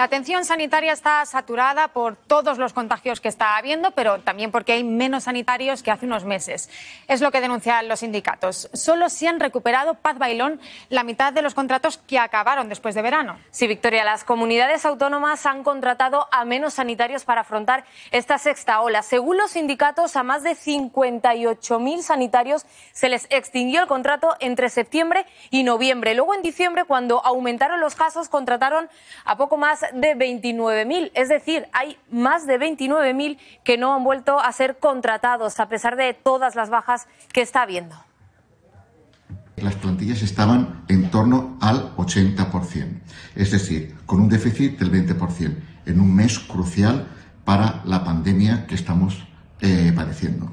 La atención sanitaria está saturada por todos los contagios que está habiendo, pero también porque hay menos sanitarios que hace unos meses. Es lo que denuncian los sindicatos. Solo se han recuperado, Paz Bailón, la mitad de los contratos que acabaron después de verano. Sí, Victoria, las comunidades autónomas han contratado a menos sanitarios para afrontar esta sexta ola. Según los sindicatos, a más de 58.000 sanitarios se les extinguió el contrato entre septiembre y noviembre. Luego, en diciembre, cuando aumentaron los casos, contrataron a poco más de 29.000, es decir, hay más de 29.000 que no han vuelto a ser contratados a pesar de todas las bajas que está habiendo. Las plantillas estaban en torno al 80%, es decir, con un déficit del 20%, en un mes crucial para la pandemia que estamos eh, padeciendo.